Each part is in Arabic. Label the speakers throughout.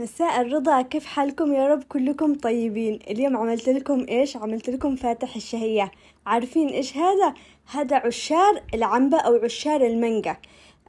Speaker 1: مساء الرضا كيف حالكم يا رب كلكم طيبين اليوم عملت لكم ايش عملت لكم فاتح الشهية عارفين ايش هذا هذا عشار العنبة او عشار المانجا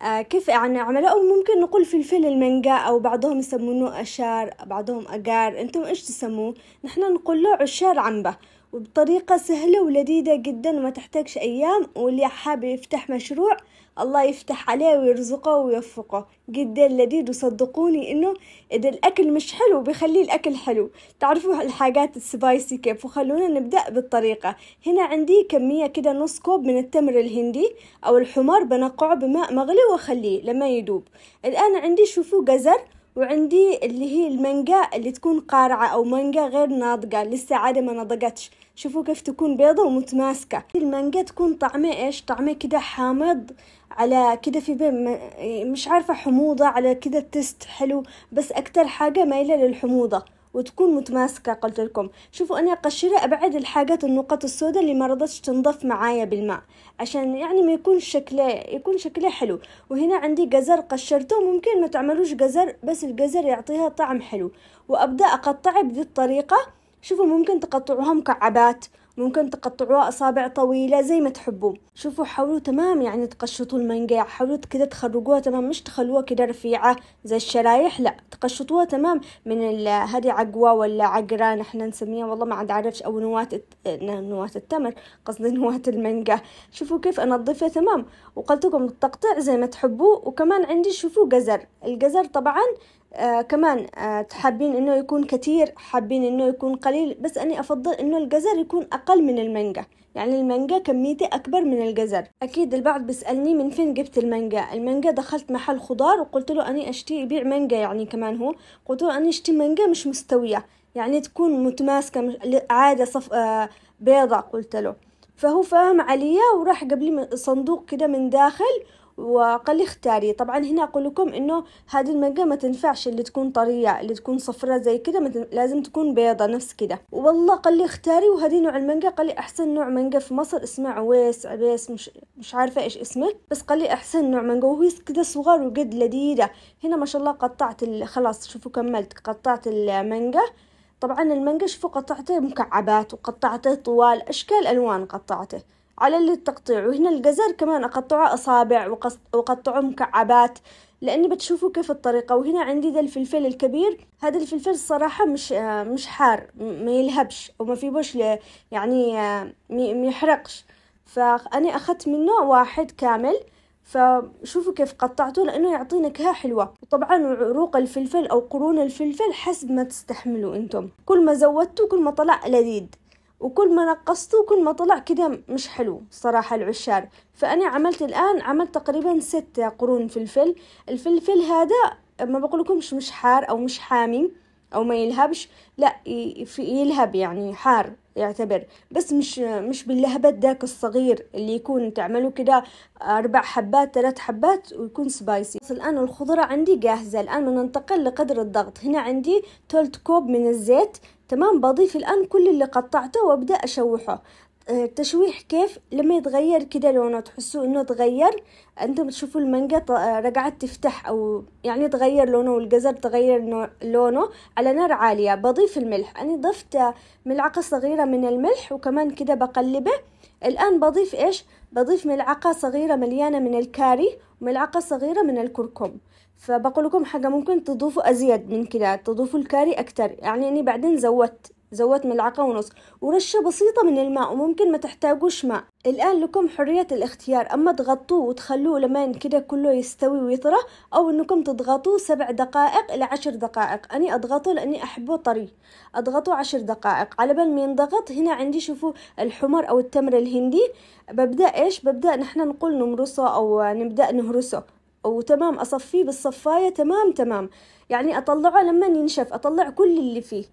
Speaker 1: آه كيف يعني او ممكن نقول فلفل المانجا او بعضهم يسمونه اشار بعضهم اجار انتم ايش تسموه نحن نقول له عشار عنبة وبطريقة سهلة ولذيذة جدا وما تحتاجش أيام واللي حابب يفتح مشروع الله يفتح عليه ويرزقه ويوفقه جدا لذيذ وصدقوني إنه إذا الأكل مش حلو بيخليه الأكل حلو تعرفوا الحاجات السبايسي كيف وخلونا نبدأ بالطريقة هنا عندي كمية كده نص كوب من التمر الهندي أو الحمار بنقعه بماء مغلي وأخليه لما يدوب الآن عندي شوفوا جزر وعندي اللي هي المانجا اللي تكون قارعة أو مانجا غير ناضجة لسه عادة ما نضجتش شوفوا كيف تكون بيضة ومتماسكة المانجا تكون طعمه إيش طعمه كده حامض على كده في بين مش عارفة حموضة على كده تست حلو بس أكتر حاجة مايلة للحموضة وتكون متماسكة قلت لكم شوفوا أنا قشرة أبعد الحاجات النقط السوداء اللي ما رضتش تنضف معايا بالماء عشان يعني ما يكون شكله يكون شكله حلو وهنا عندي جزر قشرته ممكن ما تعملوش جزر بس الجزر يعطيها طعم حلو وأبدأ أقطعه بذي الطريقة شوفوا ممكن تقطعوها مكعبات ممكن تقطعوها أصابع طويلة زي ما تحبوا شوفوا حاولوا تمام يعني تقشطوا المانجا حاولوا كده تخرجوها تمام مش تخلوها كده رفيعة زي الشرايح لا تقشطوها تمام من هذه عقوة ولا عقرة نحن نسميها والله ما عاد اعرفش أو نواة نواة التمر قصدي نواة المانجا شوفوا كيف أنظفها تمام وقلت لكم التقطيع زي ما تحبوا وكمان عندي شوفوا جزر الجزر طبعا آه، كمان آه، تحبين حابين انه يكون كتير حابين انه يكون قليل بس اني افضل انه الجزر يكون اقل من المانجا يعني المانجا كميته اكبر من الجزر اكيد البعض بيسالني من فين جبت المانجا المانجا دخلت محل خضار وقلت له اني اشتي يبيع مانجا يعني كمان هو قلت له اني اشتي مانجا مش مستويه يعني تكون متماسكه عاده صف آه، بيضة قلت له فهو فاهم عليا وراح قبل صندوق كده من داخل وقال لي اختاري طبعا هنا اقول لكم انه هذه المانجا ما تنفعش اللي تكون طريه اللي تكون صفراء زي كده لازم تكون بيضة نفس كده والله قال لي اختاري وهذه نوع المانجا قال لي احسن نوع مانجا في مصر اسمه عويس عبيس مش مش عارفه ايش اسمه بس قال لي احسن نوع مانجا وهي كده صغار وقد لذيذه هنا ما شاء الله قطعت خلاص شوفوا كملت قطعت المانجا طبعا المانجا شوفوا قطعته مكعبات وقطعته طوال اشكال الوان قطعته على اللي تقطيعه هنا الجزر كمان أقطعه أصابع وقطعه مكعبات لأني بتشوفوا كيف الطريقة وهنا عندي ذا الفلفل الكبير هذا الفلفل الصراحة مش مش حار ما يلهبش وما في بوش يعني ما يحرقش فأنا أخذت منه واحد كامل فشوفوا كيف قطعته لأنه يعطي نكهة حلوة وطبعا عروق الفلفل أو قرون الفلفل حسب ما تستحملوا أنتم كل ما زودتوا كل ما طلع لذيذ وكل ما نقصته كل ما طلع كده مش حلو صراحة العشار فأنا عملت الآن عملت تقريبا ستة قرون فلفل الفلفل هذا ما بقولكمش مش حار أو مش حامي او ما يلهبش لا يلهب يعني حار يعتبر بس مش مش باللهبة داك الصغير اللي يكون تعملوا كده أربع حبات ثلاث حبات ويكون سبايسي الآن الخضرة عندي جاهزة الآن ننتقل لقدر الضغط هنا عندي تلت كوب من الزيت تمام بضيف الآن كل اللي قطعته وأبدأ أشوحه التشويح آه، كيف لما يتغير كده لونه تحسوا انه تغير انتم تشوفوا المانجا آه، رجعت تفتح او يعني تغير لونه والجزر تغير لونه على نار عالية بضيف الملح انا ضفت ملعقة صغيرة من الملح وكمان كده بقلبه الان بضيف ايش بضيف ملعقة صغيرة مليانة من الكاري وملعقة صغيرة من الكركم فبقول لكم حاجة ممكن تضيفوا أزيد من كده تضيفوا الكاري أكتر يعني أني بعدين زودت زودت ملعقة ونص ورشة بسيطة من الماء وممكن ما تحتاجوش ماء الآن لكم حرية الاختيار أما تغطوه وتخلوه لما كده كله يستوي ويطرى أو أنكم تضغطوه سبع دقائق إلى عشر دقائق أني أضغطه لأني أحبه طري أضغطه عشر دقائق على بال ما ينضغط هنا عندي شوفوا الحمر أو التمر الهندي ببدأ إيش ببدأ نحن نقول نمرسه أو نبدأ نهرسه وتمام أصفيه بالصفاية تمام تمام يعني أطلعه لما ينشف أطلع كل اللي فيه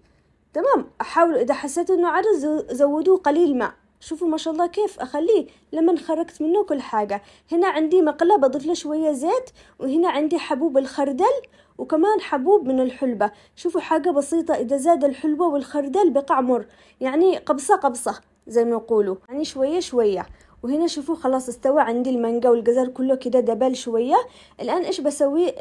Speaker 1: تمام احاول اذا حسيت انه عرض زودوه قليل ماء شوفوا ما شاء الله كيف اخليه لما خرجت منه كل حاجة هنا عندي مقلة بضيف له شوية زيت وهنا عندي حبوب الخردل وكمان حبوب من الحلبة شوفوا حاجة بسيطة اذا زاد الحلبة والخردل بقع مر يعني قبصة قبصة زي ما يقولوا يعني شوية شوية وهنا شوفوا خلاص استوى عندي المانجا والجزر كله كده دبل شوية الآن إيش بسوي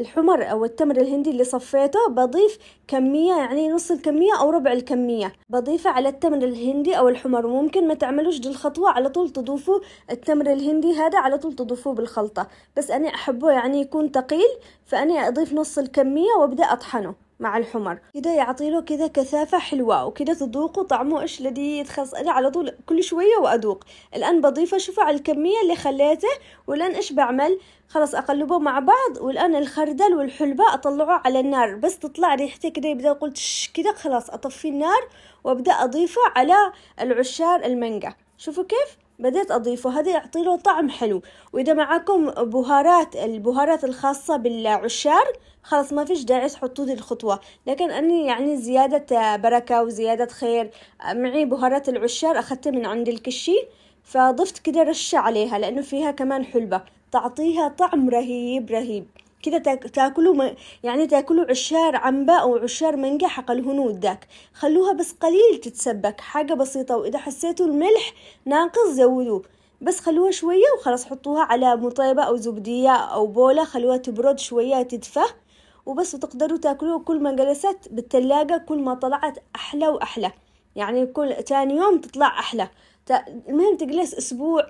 Speaker 1: الحمر أو التمر الهندي اللي صفيته بضيف كمية يعني نص الكمية أو ربع الكمية بضيفه على التمر الهندي أو الحمر ممكن ما تعملوش دي الخطوة على طول تضيفوا التمر الهندي هذا على طول تضيفوه بالخلطة بس أنا أحبه يعني يكون تقيل فأنا أضيف نص الكمية وأبدأ أطحنه مع الحمر كذا يعطي له كذا كثافة حلوة وكذا تذوقه طعمه إيش لذيذ خلاص أنا على طول كل شوية وأذوق الآن بضيفه شوفوا على الكمية اللي خليته والآن إيش بعمل خلاص أقلبه مع بعض والآن الخردل والحلبة أطلعه على النار بس تطلع ريحته كذا يبدأ قلت كذا خلاص أطفي النار وأبدأ أضيفه على العشار المانجا شوفوا كيف بديت أضيفه هذا يعطي له طعم حلو وإذا معاكم بهارات البهارات الخاصة بالعشار خلاص ما فيش داعي تحطوا دي الخطوة لكن أني يعني زيادة بركة وزيادة خير معي بهارات العشار أخذتها من عند الكشي فضفت كده رشة عليها لأنه فيها كمان حلبة تعطيها طعم رهيب رهيب كذا تاكلوا يعني تاكلوا عشار عنبة أو عشار منقع حق الهنود ذاك خلوها بس قليل تتسبك حاجة بسيطة وإذا حسيتوا الملح ناقص زودوه بس خلوها شوية وخلاص حطوها على مطيبة أو زبدية أو بولة خلوها تبرد شوية تدفى وبس وتقدروا تاكلوها كل ما جلست بالتلاجة كل ما طلعت أحلى وأحلى يعني كل تاني يوم تطلع أحلى المهم تجلس أسبوع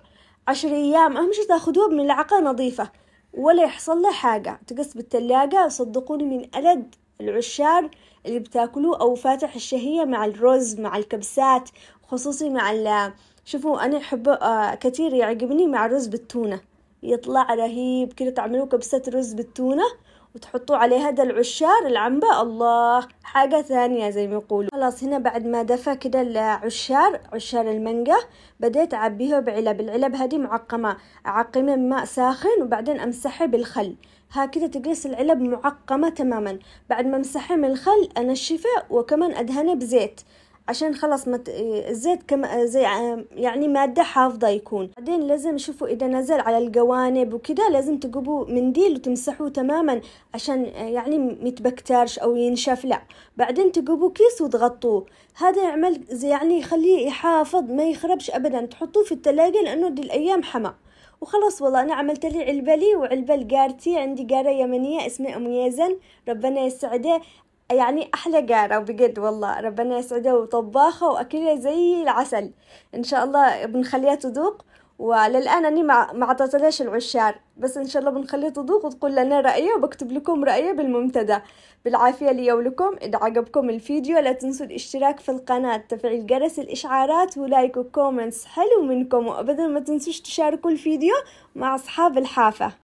Speaker 1: عشر أيام أهم شي تاخدوها بملعقة نظيفة ولا يحصل له حاجة تقص بالتلاجة صدقوني من ألد العشار اللي بتاكلوه أو فاتح الشهية مع الرز مع الكبسات خصوصي مع ال شوفوا أنا أحبه آه، كثير كتير يعجبني مع الرز بالتونة يطلع رهيب كده تعملوه كبسة رز بالتونة وتحطوا عليه هذا العشار العنبة الله حاجة ثانية زي ما يقولوا خلاص هنا بعد ما دفى كده العشار عشار المانجا بديت أعبيها بعلب العلب هذه معقمة أعقمها بماء ساخن وبعدين أمسحها بالخل هكذا تجلس العلب معقمة تماما بعد ما أمسحها من الخل أنشفها وكمان أدهنها بزيت عشان خلاص مت... الزيت كم... زي يعني مادة حافظة يكون بعدين لازم شوفوا إذا نزل على الجوانب وكذا لازم تجيبوا منديل وتمسحوه تماما عشان يعني متبكترش أو ينشف لا بعدين تجيبوا كيس وتغطوه هذا يعمل زي يعني يخليه يحافظ ما يخربش أبدا تحطوه في التلاجة لأنه دي الأيام حما وخلاص والله أنا عملت لي علبة لي وعلبة لقارتي عندي قارة يمنية اسمها أم يزن ربنا يسعده يعني أحلى قارة بجد والله ربنا يسعدها وطباخة وأكلها زي العسل إن شاء الله بنخليها تذوق وللآن أنا ما ما عطتلهاش العشار بس إن شاء الله بنخليها تذوق وتقول لنا رأيها وبكتب لكم رأيها بالمنتدى بالعافية لي ولكم إذا عجبكم الفيديو لا تنسوا الاشتراك في القناة تفعيل جرس الإشعارات ولايك وكومنتس حلو منكم وأبدا ما تنسوش تشاركوا الفيديو مع أصحاب الحافة